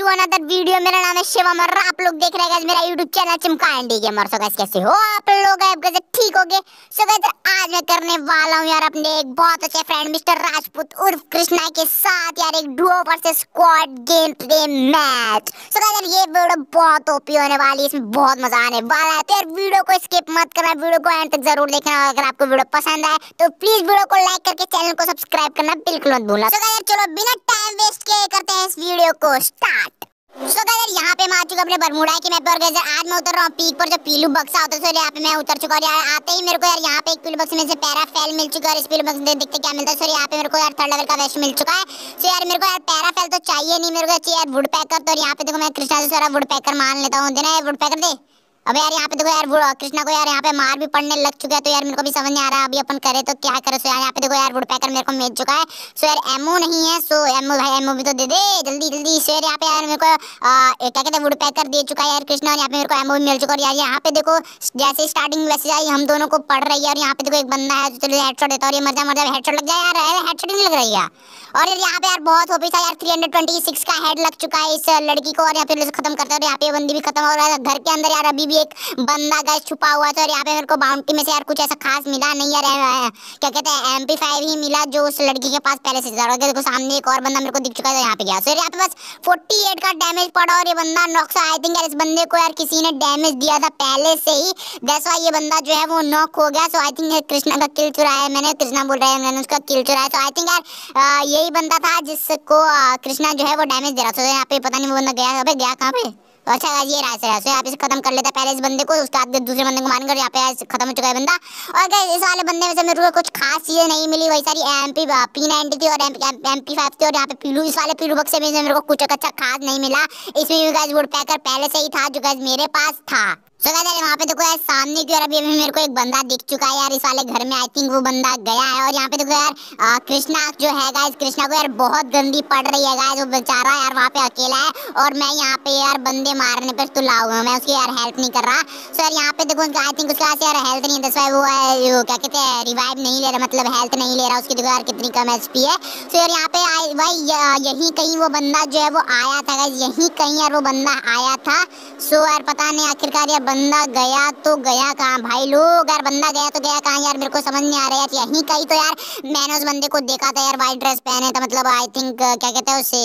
to another video मेरा नाम है शिवम और आप लोग देख रहे हैं मेरा YouTube चैनल चमका एंडी गेमर सो गाइस कैसे हो आप लोग आप गाइस ठीक होगे सो गाइस आज मैं करने वाला हूं यार अपने एक बहुत अच्छे फ्रेंड मिस्टर राजपूत उर्फ कृष्णा के साथ यार एक duo versus squad game play match so guys यार ये वीडियो बहुत ओपी होने वाली है इसमें बहुत मजा आने वाला है तो यार वीडियो को स्किप मत करना वीडियो को एंड तक जरूर देखना अगर आपको वीडियो पसंद आए तो प्लीज वीडियो को लाइक करके चैनल को सब्सक्राइब करना बिल्कुल मत भूलना so, चलो बिना टाइम वेस्ट किए करते हैं इस वीडियो को स्टार्ट सो गाइस यहाँ पे मैं आ चुका अपने बरमुड़ा की मैप पर आज मैं उतर रहा हूँ पीक पर जो पीलू बक्सा होता है तो यहाँ पे मैं उतर चुका और यार आते ही मेरे को यार यहाँ पे एक पीलू बक्स में से पैरा पैराफेल मिल चुका है इस पीलू बक्स देखते क्या मिलता है सर यहाँ पे मेरे को यार थर्ड लेवल का वेस्ट मिल चुका है सो यार मेरे को यार पैरा पैराफेल तो चाहिए नहीं मेरे को चाहिए यार वुड पैकर तो यहाँ पे देखो मैं कृष्णा से सारा वुड पैकर मान लेता हूँ देना वुड पैकर दे अब यार यहाँ पे देखो यार कृष्णा को यार यहाँ पे मार भी पड़ने लग चुका है तो यार मेरे को भी समझ नहीं आ रहा अभी अपन करे तो क्या करे सो यार यहाँ पे देखो यार वुड पैकर मेरे को मिल चुका है सो यार एमओ नहीं है सो एमओ भाई एमओ भी तो दे दे जल्दी जल्दी सो यार यहाँ पे यार मेरे को क्या कहते हैं पैकर दे चुका है यार कृष्णा और यहाँ पे मेरे को एमओ भी मिल चुका है यार यहाँ पे देखो जैसे स्टार्टिंग वैसे आई हम दोनों को पड़ रही है और यहाँ पे देखो एक बंदा है जो चलो हेडशॉट देता है और ये मर जा मर जा हेडशॉट लग जाए यार हेडशॉट नहीं लग रही है और यार यहाँ पे यार बहुत ओपी था यार थ्री हंड्रेड ट्वेंटी सिक्स का हेड लग चुका है इस लड़की को और यहाँ पे खत्म करते हैं और यहाँ पे बंदी भी खत्म हो रहा है घर के अंदर यार अभी भी एक बंदा गैस छुपा हुआ था तो और यहाँ पे मेरे को बाउंड्री में से यार कुछ ऐसा खास मिला नहीं यार क्या कहते हैं एम ही मिला जो उस लड़की के पास पहले से जरूर देखो सामने एक और बंदा मेरे को दिख चुका है तो यहाँ पे गया सो यहाँ पे बस फोर्टी का डैमेज पड़ा और ये बंदा नॉक आई थिंक यार इस बंदे को यार किसी ने डैमेज दिया था पहले से ही वाई ये बंदा जो है वो नॉक हो गया सो आई थिंक कृष्णा का किल चुराया है मैंने कृष्णा बोल रहा है मैंने उसका किल चुराया सो आई थिंक यार ये यही बंदा था जिसको कृष्णा जो है वो डैमेज दे रहा था तो यहाँ पे पता नहीं वो बंदा गया अबे गया कहाँ पे तो अच्छा ये रहा सर यहाँ पे खत्म कर लेता पहले इस बंदे को उसके बाद दूसरे बंदे को मान कर यहाँ पे आज खत्म हो चुका है बंदा और गए इस वाले बंदे में से मेरे को कुछ खास चीज़ें नहीं मिली वही सारी एम पी पी नाइनटी थी और एम पी फाइव थी और यहाँ पे पीलू इस वाले पीलू बक्से में से मेरे को कुछ अच्छा खास नहीं मिला इसमें भी गैस वुड पैकर पहले से ही था जो गैस मेरे पास था सो so वहाँ पे देखो यार सामने की ओर अभी अभी मेरे को एक बंदा दिख चुका है यार इस वाले घर में आई थिंक वो बंदा गया है और यहाँ पे देखो यार कृष्णा जो है गाइस कृष्णा को यार बहुत गंदी पड़ रही है गाइस वो बेचारा यार वहाँ पे अकेला है और मैं यहाँ पे यार बंदे मारने पर तुला तो हुआ मैं उसकी यार हेल्प नहीं कर रहा सो यार यहाँ पे देखो आई थिंक उसके पास यार हेल्थ नहीं है वो है क्या कहते हैं रिवाइव नहीं ले रहा मतलब हेल्थ नहीं ले रहा उसकी देखो यार कितनी कम एच है सो यार यहाँ पे भाई यहीं कहीं वो बंदा जो है वो आया था गाइज यहीं कहीं यार वो बंदा आया था सो यार पता नहीं आखिरकार यार बंदा गया तो गया कहाँ भाई लोग यार बंदा गया तो गया कहाँ यार मेरे को समझ नहीं आ रहा यार यहीं कहीं तो यार मैंने उस बंदे को देखा था यार वाइट ड्रेस पहने था मतलब आई थिंक क्या कहते हैं उसे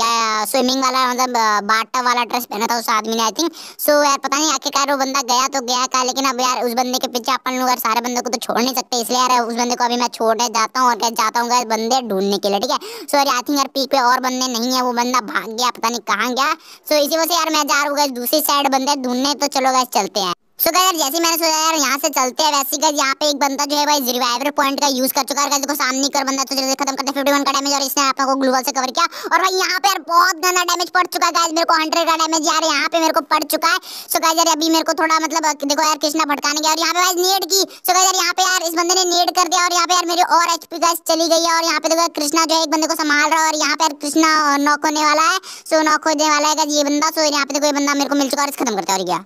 क्या स्विमिंग वाला मतलब बाटा वाला ड्रेस पहना था उस आदमी ने आई थिंक सो यार पता नहीं आखिरकार वो बंदा गया तो गया कहाँ लेकिन अब यार उस बंदे के पीछे अपन लोग यार सारे बंदे को तो छोड़ नहीं सकते इसलिए यार उस बंदे को अभी मैं छोड़ने जाता हूँ और क्या जाता हूँ बंदे ढूंढने के लिए ठीक है सो यार आई थिंक यार पीक पे और बंदे नहीं है वो बंदा भाग गया पता नहीं कहाँ गया सो इसी वजह से यार मैं जा रहा हूँ दूसरी साइड बंदे ढूंढने तो चलो गाइस चलते हैं सो so यार जैसे मैंने सोचा यार यहाँ से चलते हैं वैसे गाइस यहाँ पे एक बंदा जो है भाई रिवाइवर पॉइंट का यूज कर चुका है देखो सामने कर बंदा तो जल्दी खत्म करते फिफ्टी वन का डैमेज और इसने आपको ग्लूवल से कवर किया और भाई यहाँ पे यार बहुत गंदा डैमेज पड़ चुका है गाइस मेरे को हंड्रेड का डैमेज यार यहाँ पे मेरे को पड़ चुका है सो गाइस यार अभी मेरे को थोड़ा मतलब देखो यार कृष्णा भटकाने गया और यहाँ पे भाई नेट की सो गाइस यार यहाँ पे यार इस बंदे ने नेट कर दिया और यहाँ पे यार मेरी और एचपी गाइस चली गई है और यहाँ पे देखो कृष्णा जो है एक बंदे को संभाल रहा है और यहाँ पे यार कृष्णा नॉक होने वाला है सो नॉक होने वाला है ये बंदा सो यहाँ पे देखो ये बंदा मेरे को मिल चुका और खत्म करता और गया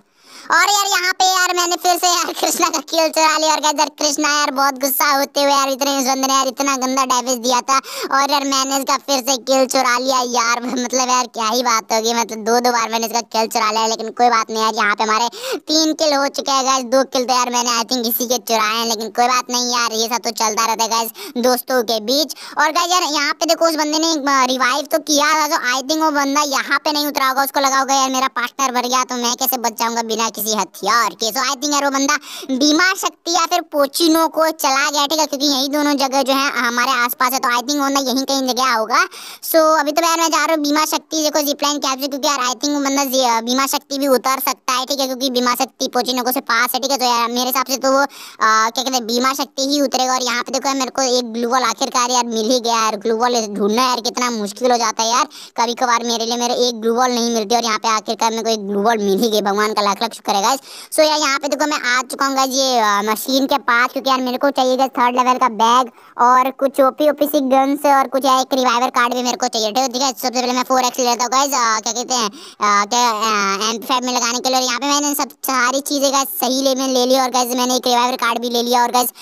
और यार यहाँ पे यार मैंने फिर से यार कृष्णा का किल चुरा लिया और यार कृष्णा यार बहुत गुस्सा होते हुए यार इतने इस बंदे ने यार इतना गंदा डैमेज दिया था और यार मैंने इसका फिर से किल चुरा लिया यार मतलब यार क्या ही बात होगी मतलब दो दो बार मैंने इसका किल चुरा लिया लेकिन कोई बात नहीं यार यहाँ पे हमारे तीन किल हो चुके हैं गाइज दो किल तो यार मैंने आई थिंक इसी के चुराए हैं लेकिन कोई बात नहीं यार ये सब तो चलता रहता है गाइज दोस्तों के बीच और गाइज यार यहाँ पे देखो उस बंदे ने रिवाइव तो किया था जो आई थिंक वो बंदा यहाँ पे नहीं उतरा होगा उसको लगा होगा यार मेरा पार्टनर भर गया तो मैं कैसे बच जाऊंगा बिना किसी हथियार के सो आई थिंक यार वो बंदा बीमार शक्ति या फिर पोचिनो को चला गया ठीक है क्योंकि यही दोनों जगह जो है हमारे आसपास है तो आई थिंक वो ना यहीं कहीं जगह होगा सो so, अभी तो यार मैं जा रहा हूँ बीमा शक्ति देखो जिपलाइन कैब से क्योंकि यार आई थिंक वो बंदा बीमा शक्ति भी उतर सकता है ठीक है क्योंकि बीमा शक्ति पोचिनो को से पास है ठीक है तो यार मेरे हिसाब से तो वो क्या कहते हैं बीमा शक्ति ही उतरेगा और यहाँ पे देखो मेरे को एक ग्लूबल आखिरकार यार मिल ही गया यार ग्लूबल ढूंढना यार कितना मुश्किल हो जाता है यार कभी कभार मेरे लिए मेरे एक ग्लूबल नहीं मिलती और यहाँ पे आखिरकार मेरे को एक ग्लूबल मिल ही गई भगवान का लाख लाख करेगा सो यार यहाँ पे देखो मैं आ चुका हूँ ये मशीन के पास क्योंकि यार मेरे को चाहिएगा थर्ड लेवल का बैग और कुछ ओपी ओपी सी गन्स और कुछ एक रिवाइवर कार्ड भी मेरे को चाहिए ठीक है सबसे पहले मैं फोर एक्स लेता हूँ गाइज क्या कहते हैं क्या एम फाइव में लगाने के लिए और यहाँ पे मैंने सब सारी चीज़ें का सही ले मैंने ले लिया और गैस मैंने एक रिवाइवर कार्ड भी ले लिया और गैस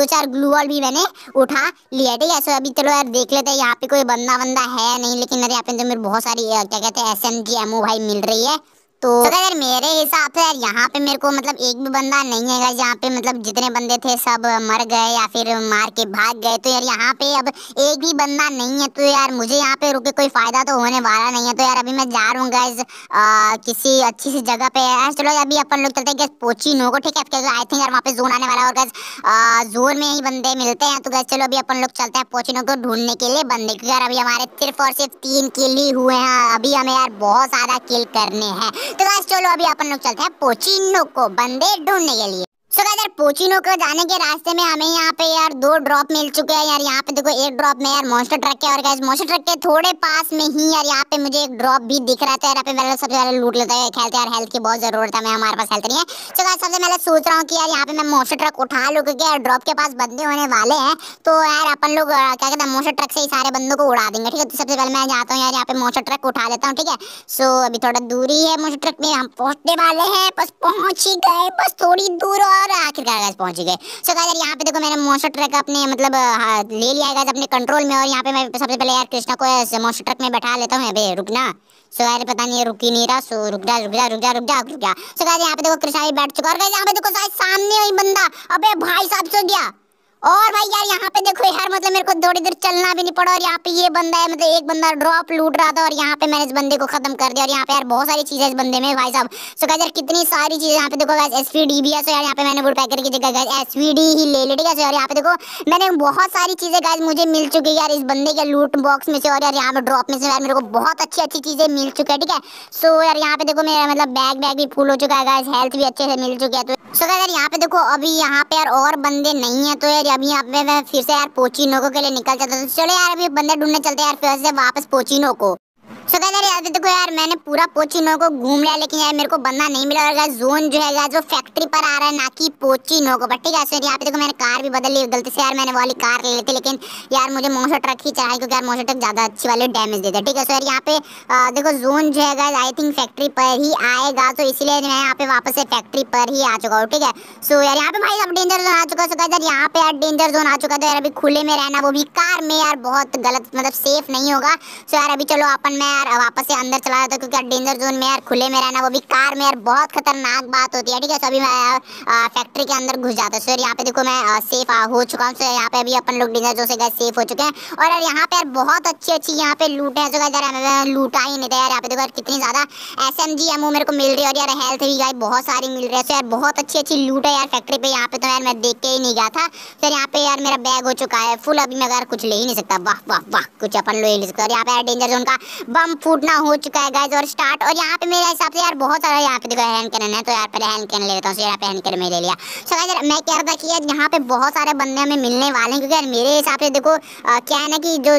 दो चार ग्लू वॉल भी मैंने उठा लिया ठीक है सो अभी चलो यार देख लेते हैं यहाँ पे कोई बंदा बंदा है नहीं लेकिन मेरे यहाँ पे तो मेरे बहुत सारी क्या कहते हैं एस एम जी एमओ भाई मिल रही है तो सर यार मेरे हिसाब से यार यहाँ पे मेरे को मतलब एक भी बंदा नहीं है यहाँ पे मतलब जितने बंदे थे सब मर गए या फिर मार के भाग गए तो यार यहाँ पे अब एक भी बंदा नहीं है तो यार मुझे यहाँ पे रुके कोई फ़ायदा तो होने वाला नहीं है तो यार अभी मैं जा रहा हूँ किसी अच्छी सी जगह पे यार चलो अभी अपन लोग चलते हैं गैस पोची नो को ठीक है आई थिंक यार वहाँ पे जोन आने वाला और गैस जोन में ही बंदे मिलते हैं तो गैस चलो अभी अपन लोग चलते हैं पोची नो को ढूंढने के लिए बंदे क्योंकि यार अभी हमारे सिर्फ और सिर्फ तीन किल ही हुए हैं अभी हमें यार बहुत ज़्यादा किल करने हैं तो चलो अभी अपन लोग चलते हैं पोचिनो को बंदे ढूंढने के लिए सो यार पोचिनो को जाने के रास्ते में हमें यहाँ पे यार दो ड्रॉप मिल चुके हैं यार यहाँ पे देखो एक ड्रॉप में यार मोस्टर ट्रक के और गैस मोस्टर ट्रक के थोड़े पास में ही यार यहाँ पे मुझे एक ड्रॉप भी दिख रहा था यार पे मैंने सबसे पहले लूट लेता है खेलते यार हेल्थ की बहुत जरूरत है मैं हमारे पास हेल्थ नहीं है सो गैस सबसे पहले सोच रहा हूँ कि यार यहाँ पे मैं मोस्टर ट्रक उठा लूँ क्योंकि यार ड्रॉप के पास बंदे होने वाले हैं तो यार अपन लोग क्या कहते हैं मोस्टर ट्रक से ही सारे बंदों को उड़ा देंगे ठीक है तो सबसे पहले मैं जाता हूँ यार यहाँ पे मोस्टर ट्रक उठा लेता हूँ ठीक है सो अभी थोड़ा दूरी है मोस्टर ट्रक में हम पहुँचने वाले हैं बस पहुँच ही गए बस थोड़ी दूर और और आखिरकार गैस पहुंच गए सो गाइस यहाँ पे देखो मैंने मोस्टर ट्रक अपने मतलब ले लिया गैस अपने कंट्रोल में और यहाँ पे मैं सबसे पहले यार कृष्णा को मोस्टर ट्रक में बैठा लेता हूँ अबे रुकना सो यार पता नहीं रुक ही नहीं रहा सो रुक जा रुक जा रुक जा रुक जा रुक जा सो गाइस यहाँ पे देखो कृष्णा भी बैठ चुका और यहाँ पे देखो सामने वही बंदा अबे भाई साहब सो गया और भाई यार यहाँ पे देखो यार मतलब मेरे को थोड़ी देर चलना भी नहीं पड़ा और यहाँ पे ये बंदा है मतलब एक बंदा ड्रॉप लूट रहा था और यहाँ पे मैंने इस बंदे को खत्म कर दिया और यहाँ पे यार बहुत सारी चीजें इस बंदे में भाई साहब सो क्या यार कितनी सारी चीजें यहाँ पे देखो एस पी डी भी है सो यार यहाँ पे मैंने वुड पैकर की जगह एस डी ही ले ली ठीक है यार यहाँ पे देखो मैंने बहुत सारी चीजें गाय मुझे मिल चुकी है यार इस बंदे के लूट बॉक्स में से और यार यहाँ पे ड्रॉप में से यार मेरे को बहुत अच्छी अच्छी चीजें मिल चुकी है ठीक है सो यार यहाँ पे देखो मेरा मतलब बैग बैग भी फुल हो चुका है गाय हेल्थ भी अच्छे से मिल चुकी है तो सो so यार यहाँ पे देखो अभी यहाँ पे यार और बंदे नहीं है तो यार अभी यहाँ पे मैं फिर से यार पोचिनो के लिए निकल जाता तो चलो यार अभी बंदे ढूंढने चलते यार फिर से वापस पोचिनो को सो so, यार देखो यार मैंने पूरा पोचिनो को घूम लिया लेकिन यार मेरे को बंदा नहीं मिला और जोन जो है जो फैक्ट्री पर आ रहा है ना कि पोचिनो को बट ठीक है सर यहाँ पे देखो मैंने कार भी बदल ली गलती से यार मैंने वाली कार ले थी लेकिन यार मुझे मोसो ट्रक ही चाहिए क्योंकि यार मोसो ट्रक ज़्यादा अच्छी वाले डैमेज देता है ठीक है सर यहाँ पे देखो जोन जो है आई थिंक फैक्ट्री पर ही आएगा तो इसीलिए मैं यहाँ पे वापस से फैक्ट्री पर ही आ चुका हूँ ठीक है सो यार यहाँ पे भाई अब डेंजर जोन आ चुका है यार यहाँ पे यार डेंजर जोन आ चुका है तो यार अभी खुले में रहना वो भी कार में यार बहुत गलत मतलब सेफ नहीं होगा सो यार अभी चलो अपन मैं यार वापस से अंदर चला जाता क्योंकि डेंजर जोन में यार खुले में रहना वो भी कार में यार बहुत खतरनाक बात होती है ठीक है सभी मैं फैक्ट्री के अंदर घुस जाता सर यहाँ पे देखो मैं सेफ हो चुका हूँ सो यहाँ पे अभी अपन लोग डेंजर जोन से गए सेफ हो चुके हैं और यार यहाँ पे यार बहुत अच्छी अच्छी यहाँ पे लूट है जो यार लूटा ही नहीं था यार यहाँ पे देखो यार कितनी ज़्यादा एस एम जी मेरे को मिल रही है और यार हेल्थ भी गाय बहुत सारी मिल रही है सो यार बहुत अच्छी अच्छी लूट है यार फैक्ट्री पे यहाँ पे तो यार मैं देख के ही नहीं गया था सर यहाँ पे यार मेरा बैग हो चुका है फुल अभी मैं यार कुछ ले ही नहीं सकता वाह वाह वाह कुछ अपन ले नहीं सकता यहाँ पे यार डेंजर जोन का बम एकदम फूटना हो चुका है गाइज और स्टार्ट और यहाँ पे मेरे हिसाब से यार बहुत सारा यहाँ पे देखो हैंड कैन है तो यार पहले हैंड कैन ले लेता हूँ यहाँ पे हैंड कैन में ले लिया सो so, गाइज मैं कह रहा था कि यार यहाँ पे बहुत सारे बंदे हमें मिलने वाले हैं क्योंकि यार मेरे हिसाब से देखो क्या है ना कि जो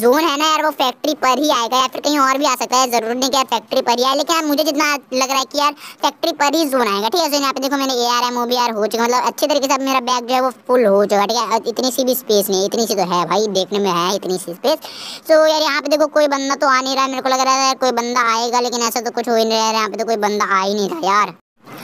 जोन है ना यार वो फैक्ट्री पर ही आएगा या फिर कहीं और भी आ सकता है जरूर नहीं कि यार फैक्ट्री पर ही आए लेकिन मुझे जितना लग रहा है कि यार फैक्ट्री पर ही जोन आएगा ठीक है यहाँ पे देखो मैंने A R M O B R हो चुका मतलब अच्छे तरीके से मेरा बैग जो है वो फुल हो चुका ठीक है इतनी सी भी स्पेस नहीं इतनी सी तो है भाई देखने में है इतनी सी स्पेस सो यार यहाँ पे देखो कोई बंदा तो आने नहीं रहा मेरे को लग रहा है कोई बंदा आएगा लेकिन ऐसा तो कुछ हो ही नहीं रहा यहाँ पे तो कोई बंदा आ ही नहीं रहा यार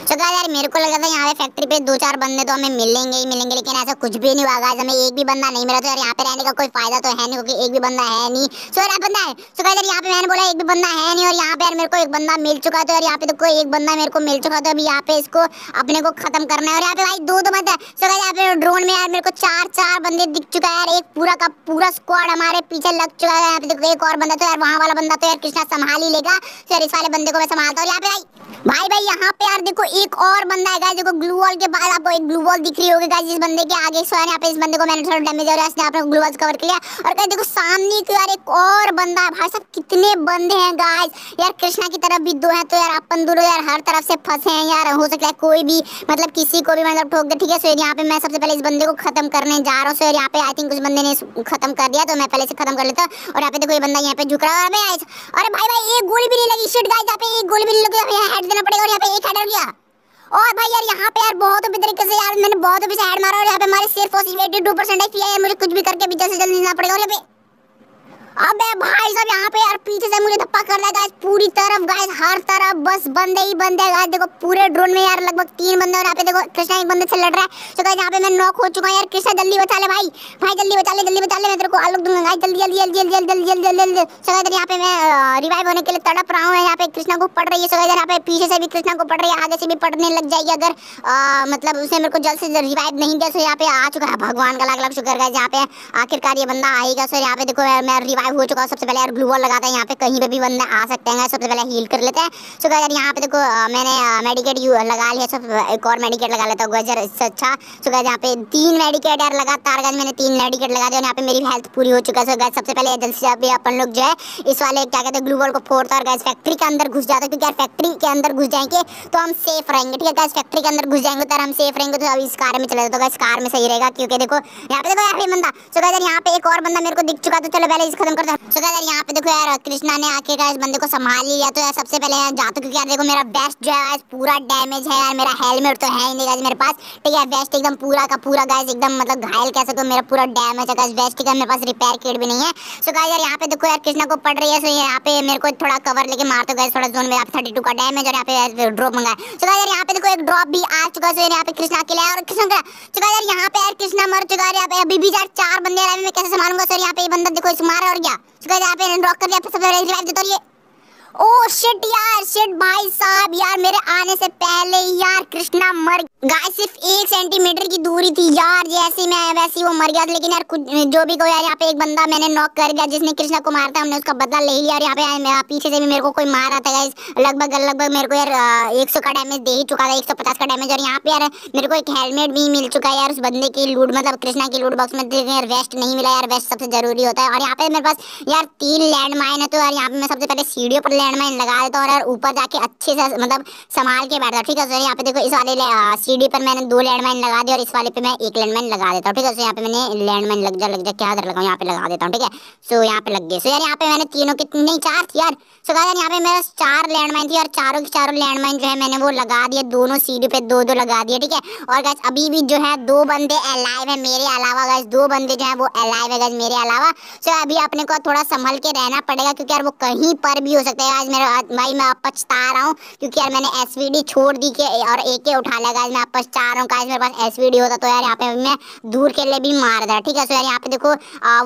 तो गाइस यार मेरे को लगा था यहाँ पे फैक्ट्री पे दो चार बंदे तो हमें मिलेंगे ही मिलेंगे लेकिन ऐसा कुछ भी नहीं हुआ हमें एक भी बंदा नहीं मिला तो यार यहाँ पे रहने का कोई फायदा तो है नहीं क्योंकि एक भी बंदा है नहीं सो यार बंदा है सो गाइस यार यहाँ पे मैंने बोला एक भी बंदा है नहीं और यहाँ पे यार मेरे को एक बंदा मिल चुका तो यार यहाँ पे तो कोई एक बंदा मेरे को मिल चुका तो अभी यहाँ पे इसको अपने को खत्म करना है और यहाँ पे भाई दो तो बंदा है सो गाइस यहाँ पे ड्रोन में यार मेरे को चार चार बंदे दिख चुका है यार एक पूरा का पूरा स्क्वाड हमारे पीछे लग चुका है यहाँ पे देखो एक और बंदा तो यार वहाँ वाला बंदा तो यार कृष्णा संभाल ही लेगा तो यार इस वाले बंदे को मैं संभालता हूँ यहाँ पे भाई भाई भाई यहाँ पे यार देखो एक और बंदा है देखो ग्लू वॉल के बाद आपको एक ग्लू वॉल दिख रही होगी गाइस इस बंदे के आगे सो यहाँ पे इस बंदे को मैंने थोड़ा डैमेज हो रहा है इसने आपने ग्लू वॉल कवर किया और गाइस देखो सामने तो यार एक और बंदा है भाई साहब कितने बंदे हैं गाइस यार कृष्णा की तरफ भी दो हैं तो यार अपन दोनों यार हर तरफ से फंसे हैं यार हो सकता है कोई भी मतलब किसी को भी मतलब ठोक दे ठीक है सो यहाँ पे मैं सबसे पहले इस बंदे को खत्म करने जा रहा हूँ सो यहाँ पे आई थिंक उस बंदे ने खत्म कर दिया तो मैं पहले से खत्म कर लेता और यहाँ पे देखो ये बंदा यहाँ पे झुक रहा है अरे भाई भाई ये गोली भी शिट गाइस यहां पे एक गोली मिल को यहां हेड देना पड़ेगा और यहां पे एक हेड हो गया और भाई यार यहां पे यार बहुत अभी तरीके से यार मैंने बहुत अभी से हेड मारा और यहां पे हमारे सिर्फ 82% है किया है मुझे कुछ भी करके भी जल्दी जल्दी लेना पड़ेगा और यहां पे अबे भाई सब यहाँ पे यार पीछे से मुझे धप्पा कर रहा है गाइस पूरी तरफ गाइस हर तरफ बस बंदे ही बंदे गाइस देखो पूरे ड्रोन में यार लगभग तीन बंदे और यहाँ पे देखो कृष्णा एक बंदे से लड़ रहा है तो गाइस यहाँ पे मैं नॉक हो चुका हूँ यार कृष्णा जल्दी बचा ले भाई भाई जल्दी बचा ले जल्दी बचा ले मैं तेरे को आलोक दूंगा गाइस जल्दी जल्दी जल्दी जल्दी जल्दी जल्दी जल्दी जल्दी सो गाइस यहाँ पे मैं रिवाइव होने के लिए तड़प रहा हूँ यहाँ पे कृष्णा को पड़ रही है सो गाइस यहाँ पे पीछे से भी कृष्णा को पड़ रही है आगे से भी पड़ने लग जाएगी अगर मतलब उसने मेरे को जल्द से जल्द रिवाइव नहीं दिया सो तो यहाँ पे आ चुका है भगवान का अलग अलग शुक्र गाइस यहाँ पे आखिरकार ये बंदा आएगा सर यहाँ पे देखो मैं रिवाइव रिवाइव हो चुका है सबसे पहले यार ग्लू वॉल लगाते हैं यहाँ पे कहीं पे भी बंदा आ सकते हैं सबसे पहले हील कर लेते हैं सो so, यार यहाँ पे देखो मैंने मेडिकेट लगा लिया सब एक और मेडिकेट लगा लेता हूँ जर इससे अच्छा सो so, यहाँ पे तीन मेडिकेट यार लगातार गज मैंने तीन मेडिकेट लगा दिया यहाँ पे मेरी हेल्थ पूरी हो चुका है सो गैस सबसे पहले जल्दी से अभी अपन लोग जो है इस वाले क्या कहते हैं ग्लू वॉल को फोड़ता और गैस फैक्ट्री के अंदर घुस जाता है क्योंकि यार फैक्ट्री के अंदर घुस जाएंगे तो हम सेफ रहेंगे ठीक है गैस फैक्ट्री के अंदर घुस जाएंगे तो हम सेफ रहेंगे तो अभी इस कार में चले जाते तो गैस कार में सही रहेगा क्योंकि देखो यहाँ पे देखो यार बंदा सो गैस यहाँ पे एक और बंदा मेरे को दिख चुका तो चलो पहले इस खत्म खत्म करता है so यार यहाँ पे देखो यार कृष्णा ने आके का इस बंदे को संभाल लिया तो यार सबसे पहले यहाँ जाते क्योंकि यार देखो मेरा बेस्ट जो है पूरा डैमेज है यार मेरा हेलमेट तो है ही नहीं गाइस मेरे पास ठीक है बेस्ट एकदम पूरा का पूरा गाइज एकदम मतलब घायल कह सकते हो मेरा पूरा डैमेज है गाइस वेस्ट का मेरे पास रिपेयर किट भी नहीं है सो गाइस यार यहाँ पे देखो यार कृष्णा को पड़ रही है सो यहाँ पे मेरे को थोड़ा कवर लेके मार तो गाइस थोड़ा जोन में आप थर्टी का डैमेज और यहाँ पे ड्रॉप मंगाए सो गाइस यार यहाँ पे देखो एक ड्रॉप भी आ चुका है यहाँ पे कृष्णा के लिए और कृष्ण का चुका यार यहाँ पे यार कृष्णा मर चुका है अभी भी यार चार बंदे मैं कैसे संभालूंगा सर यहाँ पे बंदा देखो इस मार और गया सो गाइस यहां पे रन रॉक कर दिया फिर सबसे पहले रिवाइव देता और ये ओ शिट यार शिट भाई साहब यार मेरे आने से पहले यार कृष्णा मर गाय सिर्फ एक सेंटीमीटर की दूरी थी यार जैसी मैं वैसी वो मर गया लेकिन यार कुछ जो भी को यार यहाँ पे एक बंदा मैंने नॉक कर दिया जिसने कृष्णा को था हमने उसका बदला ले लिया और यहाँ पे मैं पीछे से भी मेरे को कोई मारा था था लगभग लगभग मेरे को यार एक सौ का डैमेज दे ही चुका था एक सौ पचास का डैमेज और यहाँ पे यार मेरे को एक हेलमेट भी मिल चुका है यार उस बंदे की लूट मतलब कृष्णा की लूट बॉक्स में यार वेस्ट नहीं मिला यार वेस्ट सबसे जरूरी होता है और यहाँ पे मेरे पास यार तीन लैंड माइन है तो यार यहाँ पे मैं सबसे पहले सीढ़ियों पर लैंडमाइन लगा देता हूँ और ऊपर जाके अच्छे से मतलब संभाल के बैठता जाओ ठीक है सर यहाँ पे देखो इस वाले सीढ़ी पर मैंने दो लैंडमाइन लगा दी और इस वाले पे मैं एक लैंडमाइन लगा देता हूँ ठीक है सर यहाँ पे मैंने लैंडमाइन लग जा लग जा क्या लगाऊँ यहाँ पे लगा देता हूँ ठीक है सो यहाँ पे लग गए सो यार यहाँ पे मैंने तीनों के नहीं चार थी यार सो कहा यहाँ पे मेरा चार लैंडमाइन थी और चारों के चारों लैंडमाइन जो है मैंने वो लगा दिए दोनों सी पे दो दो लगा दिए ठीक है और गैस अभी भी जो है दो बंदे अलाइव है मेरे अलावा गैस दो बंदे जो है वो अलाइव है गैस मेरे अलावा सो अभी अपने को थोड़ा संभल के रहना पड़ेगा क्योंकि यार वो कहीं पर भी हो सकता है यार आज मेरा भाई मैं पछता रहा हूँ क्योंकि यार मैंने एस छोड़ दी के और ए के उठा लगा आज मैं पछता रहा हूँ आज मेरे पास एस होता तो यार यहाँ पे मैं दूर के लिए भी मार था ठीक है सो यार यहाँ पे देखो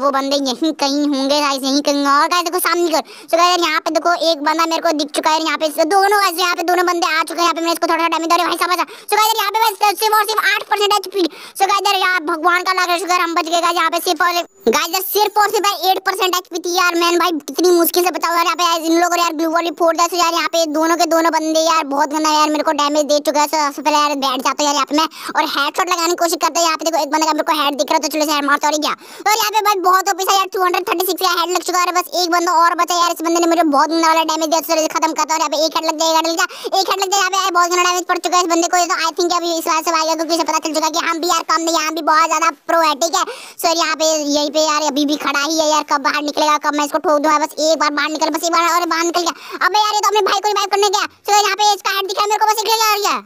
वो बंदे यहीं कहीं होंगे गाइस यहीं कहीं और गाइस देखो सामने कर सो यार यहाँ पे देखो एक बंदा मेरे को दिख चुका है यहाँ पे दोनों गाइस यहाँ पे दोनों बंदे आ चुके हैं यहाँ पे मैं इसको थोड़ा डैमेज दे भाई समझा सो गाइस यहाँ पे बस सिर्फ और सिर्फ आठ percent HP so guys guys यार यहाँ भगवान का लग रहा है हम बच गए गाइस यहाँ पे सिर्फ और गाइस सिर्फ और सिर्फ एट परसेंट एच पी थी यार मैन भाई कितनी मुश्किल से बचाऊं यार यहाँ पे इन लोगों ने यार ब्लू वाली फोड़ दिया यार यहाँ पे दोनों के दोनों बंदे यार बहुत गंदा यार मेरे को डैमेज दे चुका है सबसे पहले यार बैठ जाता है यार यहाँ पे मैं और हेड शॉट लगाने की कोशिश करता है यहाँ पे देखो एक बंदा का मेरे को हेड दिख रहा है तो चलो हेड मारता तो और गया और यहाँ पे बस बहुत ओपी यार two hundred thirty six head लग चुका है बस एक बंदा और बचा यार इस बंदे ने मुझे बहुत गंदा वाला डैमेज दिया सर खत्म करता और यहाँ पे एक हेड लग जाएगा लग जाए एक हेड लग जाए यहाँ पे बहुत गंदा डैमेज पड़ चुका है इस बंदे को तो आई थिंक अभी इस बार से आएगा क्योंकि पता चल चुका है कि हम भी यार कम नहीं यहाँ भी बहुत ज्यादा प्रो है ठीक है सर यहाँ पे यहीं पे यार अभी भी खड़ा ही है यार कब बाहर निकलेगा कब मैं इसको ठोक दूँ बस एक बार बाहर निकल बस एक बार और बाहर निकल गया अबे यार ये तो अपने भाई को रिवाइव करने गया चलो यहां पे इसका हेड दिखा मेरे को बस एक ले गया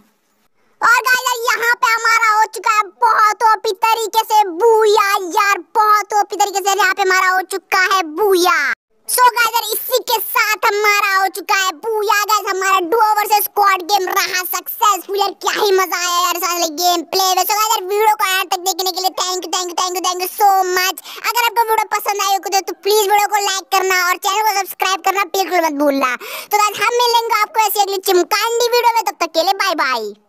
और गाइस यहां पे हमारा हो चुका है बहुत ओपी तरीके से बुया यार बहुत ओपी तरीके से यहां पे हमारा हो चुका है बुया सो गाइस इसी के साथ हमारा हो चुका है पूया गाइस हमारा डुओ वर्सेस स्क्वाड गेम रहा सक्सेसफुल यार क्या ही मजा आया यार साले गेम प्ले में सो गाइस वीडियो को एंड तक देखने के लिए thank you thank you thank you thank you so much अगर आपको वीडियो पसंद आई हो तो प्लीज वीडियो को लाइक करना और चैनल को सब्सक्राइब करना बिल्कुल मत भूलना तो गाइस हम मिलेंगे आपको ऐसी अगली चमकांडी वीडियो में तब तक के लिए बाय बाय